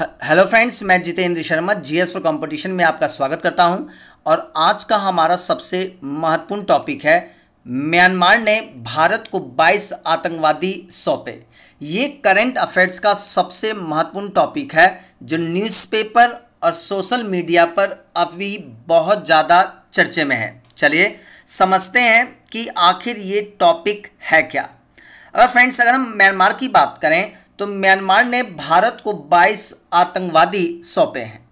hello friends मैं Jitendra Sharma G S for competition में आपका स्वागत करता हूं और आज का हमारा सबसे महत्वपूर्ण टॉपिक है म्यांमार ने भारत को 22 आतंकवादी सौंपे ये करंट अफेयर्स का सबसे महत्वपूर्ण टॉपिक है जो न्यूज़पेपर और सोशल मीडिया पर अभी बहुत ज़्यादा चर्चे में है चलिए समझते हैं कि आखिर ये टॉपिक है क्या अगर फ्रेंड्स अगर हम म्यांमार की बात करें तो म्यांमार ने भारत को 22 आतंकवादी सौंपे हैं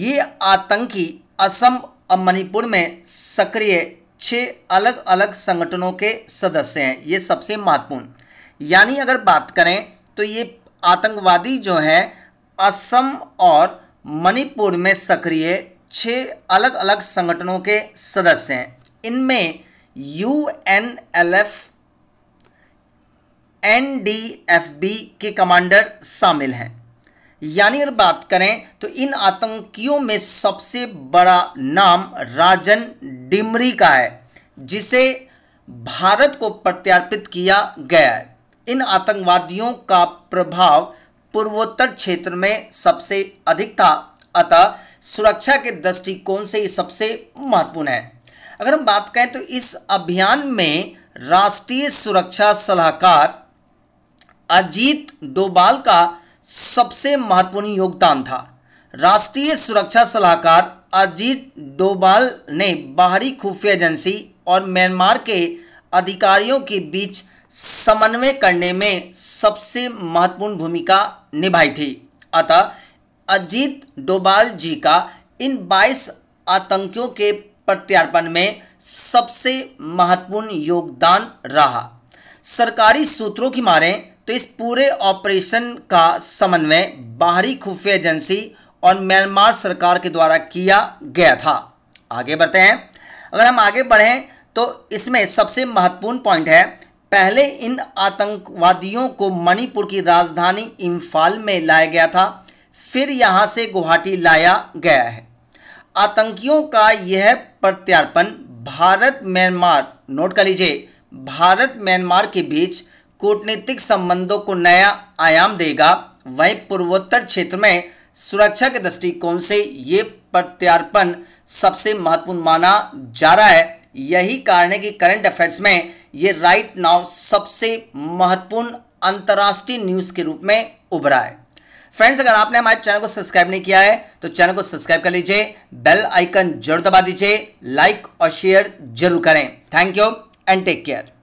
ये आतंकी असम और मणिपुर में सक्रिय छः अलग अलग संगठनों के सदस्य हैं ये सबसे महत्वपूर्ण यानी अगर बात करें तो ये आतंकवादी जो हैं असम और मणिपुर में सक्रिय छः अलग अलग संगठनों के सदस्य हैं इनमें U N L F B के कमांडर शामिल हैं यानी अगर बात करें तो इन आतंकियों में सबसे बड़ा नाम राजन डिमरी का है जिसे भारत को प्रत्यर्पित किया गया है इन आतंकवादियों का प्रभाव पूर्वोत्तर क्षेत्र में सबसे अधिक था अतः सुरक्षा के दृष्टिकोण से ये सबसे महत्वपूर्ण है अगर हम बात करें तो इस अभियान में राष्ट्रीय सुरक्षा सलाहकार अजीत डोभाल का सबसे महत्वपूर्ण योगदान था राष्ट्रीय सुरक्षा सलाहकार अजीत डोभाल ने बाहरी खुफिया एजेंसी और म्यांमार के अधिकारियों के बीच समन्वय करने में सबसे महत्वपूर्ण भूमिका निभाई थी अतः अजीत डोभाल जी का इन 22 आतंकियों के प्रत्यार्पण में सबसे महत्वपूर्ण योगदान रहा सरकारी सूत्रों की मारें तो इस पूरे ऑपरेशन का समन्वय बाहरी खुफिया एजेंसी और म्यांमार सरकार के द्वारा किया गया था आगे बढ़ते हैं अगर हम आगे बढ़ें तो इसमें सबसे महत्वपूर्ण पॉइंट है पहले इन आतंकवादियों को मणिपुर की राजधानी इम्फाल में लाया गया था फिर यहाँ से गुवाहाटी लाया गया है आतंकियों का यह प्रत्यार्पण भारत म्यांमार नोट कर लीजिए भारत म्यांमार के बीच कूटनीतिक संबंधों को नया आयाम देगा वहीं पूर्वोत्तर क्षेत्र में सुरक्षा के दृष्टिकोण से ये प्रत्यार्पण सबसे महत्वपूर्ण माना जा रहा है यही कारण है कि करंट अफेयर्स में ये राइट नाउ सबसे महत्वपूर्ण अंतर्राष्ट्रीय न्यूज़ के रूप में उभरा है फ्रेंड्स अगर आपने हमारे चैनल को सब्सक्राइब नहीं किया है तो चैनल को सब्सक्राइब कर लीजिए बेल आइकन जरूर दबा दीजिए लाइक और शेयर जरूर करें thank you and take care